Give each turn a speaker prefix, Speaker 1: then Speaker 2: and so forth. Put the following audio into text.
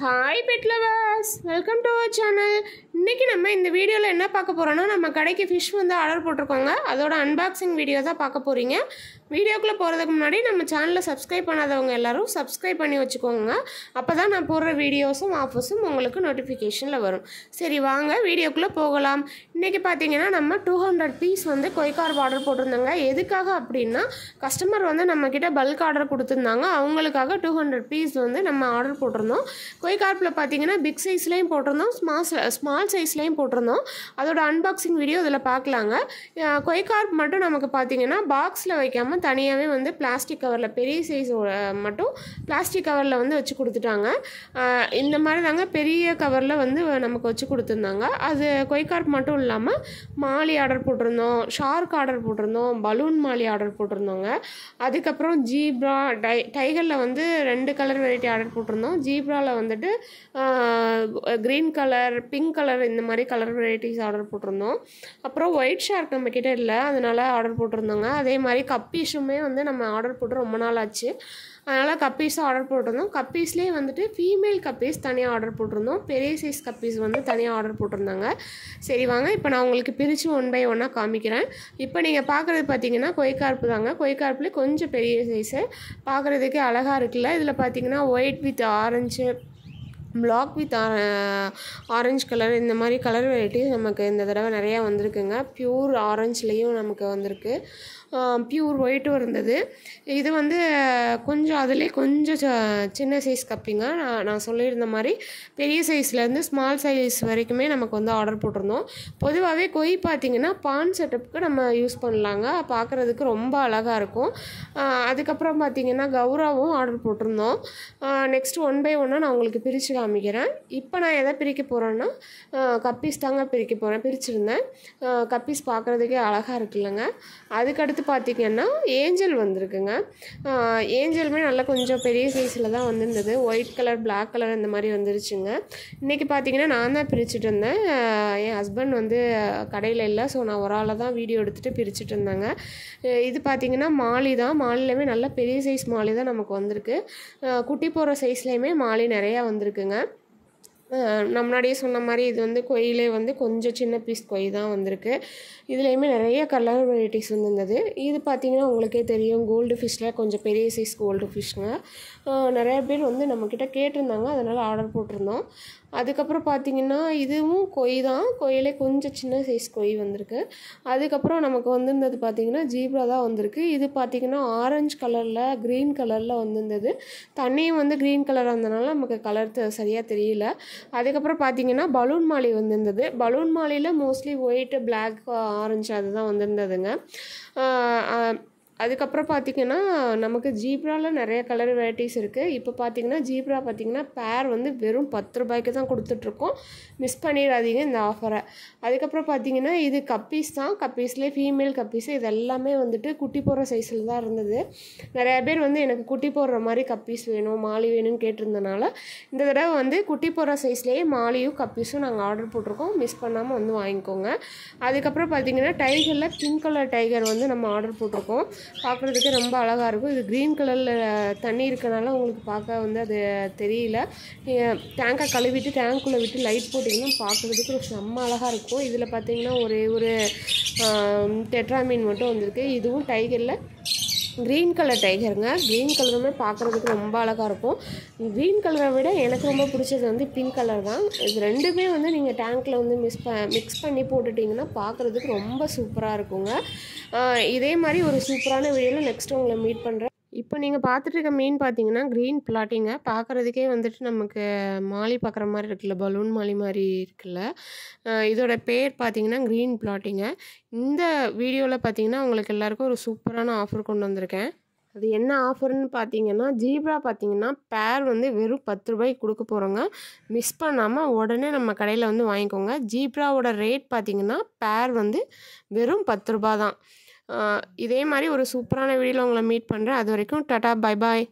Speaker 1: hi pet lovers welcome to our channel இன்றைக்கி நம்ம இந்த வீடியோவில் என்ன பார்க்க போகிறோன்னா நம்ம கடைக்கு ஃபிஷ் வந்து ஆர்டர் போட்டிருக்கோங்க அதோட அன்பாக்சிங் வீடியோ தான் பார்க்க போகிறீங்க வீடியோக்குள்ளே போகிறதுக்கு முன்னாடி நம்ம சேனலை சப்ஸ்கிரைப் பண்ணாதவங்க எல்லோரும் சப்ஸ்கிரைப் பண்ணி வச்சுக்கோங்க அப்போ தான் நான் போடுற வீடியோஸும் ஆஃபர்ஸும் உங்களுக்கு நோட்டிஃபிகேஷனில் வரும் சரி வாங்க வீடியோக்குள்ளே போகலாம் இன்றைக்கி பார்த்தீங்கன்னா நம்ம டூ ஹண்ட்ரட் பீஸ் வந்து கொய்கார் ஆர்டர் போட்டிருந்தோங்க எதுக்காக அப்படின்னா கஸ்டமர் வந்து நம்மக்கிட்ட பல்க் ஆர்டர் கொடுத்துருந்தாங்க அவங்களுக்காக டூ ஹண்ட்ரட் பீஸ் வந்து நம்ம ஆர்டர் போட்டிருந்தோம் கொய் கார்ப்பில் பார்த்தீங்கன்னா பிக் சைஸ்லேயும் போட்டிருந்தோம் ஸ்மால் ஸ்மால் சைஸ்லேயும் போட்டிருந்தோம் அதோட அன்பாக்சிங் வீடியோ இதில் பார்க்கலாங்க கொய் கார்ப் மட்டும் நமக்கு பார்த்தீங்கன்னா பாக்ஸில் வைக்காமல் தனியாகவே வந்து பிளாஸ்டிக் கவரில் பெரிய சைஸ் மட்டும் பிளாஸ்டிக் கவரில் வந்து வச்சு கொடுத்துட்டாங்க இந்த மாதிரி தாங்க பெரிய கவரில் வந்து நமக்கு வச்சு கொடுத்துருந்தாங்க அது கொய்கார்ப் மட்டும் இல்லாமல் மாலி ஆர்டர் போட்டிருந்தோம் ஷார்க் ஆர்டர் போட்டிருந்தோம் பலூன் மாலி ஆர்டர் போட்டிருந்தோங்க அதுக்கப்புறம் ஜீப்ரா டை டைகரில் வந்து ரெண்டு கலர் வெரைட்டி ஆர்டர் போட்டிருந்தோம் ஜீப்ராவில் வந்து வந்துட்டு க்ரீன் கலர் பிங்க் கலர் இந்த மாதிரி கலர் வெரைட்டிஸ் ஆர்டர் போட்டிருந்தோம் அப்புறம் ஒயிட் ஷார்க் நம்மக்கிட்ட இல்லை அதனால் ஆர்டர் போட்டிருந்தோங்க அதே மாதிரி கப்பீஸுமே வந்து நம்ம ஆர்டர் போட்டு ரொம்ப நாள் ஆச்சு அதனால் கப்பீஸும் ஆர்டர் போட்டிருந்தோம் கப்பீஸ்லேயே வந்துட்டு ஃபீமேல் கப்பீஸ் தனியாக ஆர்டர் போட்டிருந்தோம் பெரிய சைஸ் கப்பீஸ் வந்து தனியாக ஆர்டர் போட்டிருந்தாங்க சரி வாங்க இப்போ நான் உங்களுக்கு பிரித்து ஒன் பை ஒன்னாக காமிக்கிறேன் இப்போ நீங்கள் பார்க்குறது பார்த்தீங்கன்னா கொய்கார்ப்பு தாங்க கொய்கார்ப்புலேயே கொஞ்சம் பெரிய சைஸு பார்க்குறதுக்கே அழகாக இருக்குல்ல இதில் பார்த்தீங்கன்னா white with orange black with orange colour இந்த மாதிரி கலர் வெரைட்டிஸ் நமக்கு இந்த தடவை நிறையா வந்திருக்குங்க ப்யூர் ஆரஞ்சுலேயும் நமக்கு வந்திருக்கு ப்யூர் ஒயிட்டும் இருந்தது இது வந்து கொஞ்சம் அதிலே கொஞ்சம் சின்ன சைஸ் கப்பிங்க நான் நான் சொல்லியிருந்த மாதிரி பெரிய சைஸ்லேருந்து ஸ்மால் சைஸ் வரைக்குமே நமக்கு வந்து ஆர்டர் போட்டிருந்தோம் பொதுவாகவே கொய் பார்த்திங்கன்னா பான் செட்டப்புக்கு நம்ம யூஸ் பண்ணலாங்க பார்க்குறதுக்கு ரொம்ப அழகாக இருக்கும் அதுக்கப்புறம் பார்த்திங்கன்னா கௌராவும் ஆர்டர் போட்டிருந்தோம் நெக்ஸ்ட் ஒன் பை ஒன்னாக நான் உங்களுக்கு பிரிச்சு காமிக்கிறேன் இப்போ நான் எதை பிரிக்க போகிறேன்னா கப்பீஸ் தாங்க பிரிக்க போகிறேன் பிரிச்சுருந்தேன் கப்பீஸ் பார்க்குறதுக்கே அழகாக இருக்குல்லங்க அதுக்கடுத்து பார்த்திங்கன்னா ஏஞ்சல் வந்திருக்குங்க ஏஞ்சலுமே நல்லா கொஞ்சம் பெரிய சைஸில் தான் வந்திருந்தது ஒயிட் கலர் பிளாக் கலர் இந்த மாதிரி வந்துருச்சுங்க இன்றைக்கி பார்த்திங்கன்னா நான் தான் பிரிச்சுட்டு இருந்தேன் என் ஹஸ்பண்ட் வந்து கடையில் இல்லை ஸோ நான் ஒரு ஆளை தான் வீடியோ எடுத்துகிட்டு பிரிச்சுட்டு இருந்தேங்க இது பார்த்திங்கன்னா மாலி தான் மாலிலையுமே நல்ல பெரிய சைஸ் மாலி தான் நமக்கு வந்திருக்கு குட்டி போகிற சைஸ்லேயுமே மாலி நிறையா வந்திருக்குங்க வச்சுக்கோங்க முன்னாடியே சொன்ன மாதிரி இது வந்து கொயிலே வந்து கொஞ்சம் சின்ன பீஸ் கொய் தான் வந்திருக்கு இதுலேயுமே நிறைய கலர் வெரைட்டிஸ் வந்துருந்தது இது பார்த்திங்கன்னா உங்களுக்கே தெரியும் கோல்டு ஃபிஷ்ல கொஞ்சம் பெரிய சைஸ் கோல்டு ஃபிஷ்ங்க நிறைய பேர் வந்து நம்மக்கிட்ட கேட்டிருந்தாங்க அதனால் ஆர்டர் போட்டிருந்தோம் அதுக்கப்புறம் பார்த்தீங்கன்னா இதுவும் கொய் தான் கொயிலே கொஞ்சம் சின்ன சைஸ் கொய் வந்திருக்கு அதுக்கப்புறம் நமக்கு வந்திருந்தது பார்த்திங்கன்னா ஜீப்ரா தான் வந்திருக்கு இது பார்த்திங்கன்னா ஆரஞ்சு கலரில் க்ரீன் கலரில் வந்திருந்தது தண்ணியும் வந்து க்ரீன் கலராக வந்தனால நமக்கு கலர் சரியாக தெரியல அதுக்கப்புறம் பார்த்தீங்கன்னா பலூன் மாலை வந்திருந்தது பலூன் மாலையில் மோஸ்ட்லி ஒயிட்டு பிளாக் ஆரஞ்சு அதுதான் வந்திருந்ததுங்க அதுக்கப்புறம் பார்த்திங்கன்னா நமக்கு ஜீப்ராவில் நிறைய கலர் வெரைட்டிஸ் இருக்குது இப்போ பார்த்திங்கன்னா ஜீப்ரா பார்த்திங்கன்னா பேர் வந்து வெறும் பத்து ரூபாய்க்கு தான் கொடுத்துட்ருக்கோம் மிஸ் பண்ணிடாதீங்க இந்த ஆஃபரை அதுக்கப்புறம் பார்த்திங்கன்னா இது கப்பீஸ் தான் கப்பீஸ்லேயே ஃபீமேல் கப்பீஸ் இது எல்லாமே வந்துட்டு குட்டி போடுற சைஸில் தான் இருந்தது நிறையா பேர் வந்து எனக்கு குட்டி போடுற மாதிரி கப்பீஸ் வேணும் மாலி வேணும்னு கேட்டிருந்தனால இந்த தடவை வந்து குட்டி போடுற சைஸ்லேயே மாலியும் கப்பீஸும் நாங்கள் ஆர்டர் போட்டிருக்கோம் மிஸ் பண்ணாமல் வந்து வாங்கிக்கோங்க அதுக்கப்புறம் பார்த்திங்கன்னா டைகரில் பிங்க் கலர் டைகர் வந்து நம்ம ஆர்டர் போட்டிருக்கோம் பார்க்குறதுக்கு ரொம்ப அழகாக இருக்கும் இது க்ரீன் கலரில் தண்ணி இருக்கனால உங்களுக்கு பார்க்க வந்து அது தெரியல டேங்கை கழுவிட்டு டேங்க்குள்ளே விட்டு லைட் போட்டிங்கன்னா பார்க்குறதுக்கு செம்ம அழகாக இருக்கும் இதில் பார்த்திங்கன்னா ஒரே ஒரு டெட்ரா மீன் மட்டும் வந்திருக்கு இதுவும் டைகரில் க்ரீன் கலர் டைகருங்க க்ரீன் கலருமே பார்க்குறதுக்கு ரொம்ப அழகாக இருக்கும் க்ரீன் கலரை விட எனக்கு ரொம்ப பிடிச்சது வந்து பிங்க் கலர் தான் இது ரெண்டுமே வந்து நீங்கள் டேங்கில் வந்து மிஸ் ப மிக்ஸ் பண்ணி போட்டுட்டிங்கன்னா பார்க்குறதுக்கு ரொம்ப சூப்பராக இருக்குங்க இதே மாதிரி ஒரு சூப்பரான வீடியோவில் நெக்ஸ்ட் உங்களை மீட் பண்ணுறேன் இப்போ நீங்கள் பார்த்துட்டு இருக்க மீன் பார்த்தீங்கன்னா க்ரீன் பிளாட்டிங்க பார்க்குறதுக்கே வந்துட்டு நமக்கு மாலி பார்க்குற மாதிரி இருக்குல்ல பலூன் மாலி மாதிரி இருக்குல்ல இதோட பேர் பார்த்தீங்கன்னா க்ரீன் பிளாட்டிங்க இந்த வீடியோவில் பார்த்தீங்கன்னா உங்களுக்கு எல்லாேருக்கும் ஒரு சூப்பரான ஆஃபர் கொண்டு வந்திருக்கேன் அது என்ன ஆஃபர்னு பார்த்தீங்கன்னா ஜீப்ரா பார்த்தீங்கன்னா பேர் வந்து வெறும் பத்து ரூபாய்க்கு கொடுக்க போகிறோங்க மிஸ் பண்ணாமல் உடனே நம்ம கடையில் வந்து வாங்கிக்கோங்க ஜீப்ராவோட ரேட் பார்த்திங்கன்னா பேர் வந்து வெறும் பத்து ரூபா தான் இதே மாதிரி ஒரு சூப்பரான வீடியோவில் உங்களை மீட் பண்ணுறேன் அது வரைக்கும் டாட்டா பை பாய்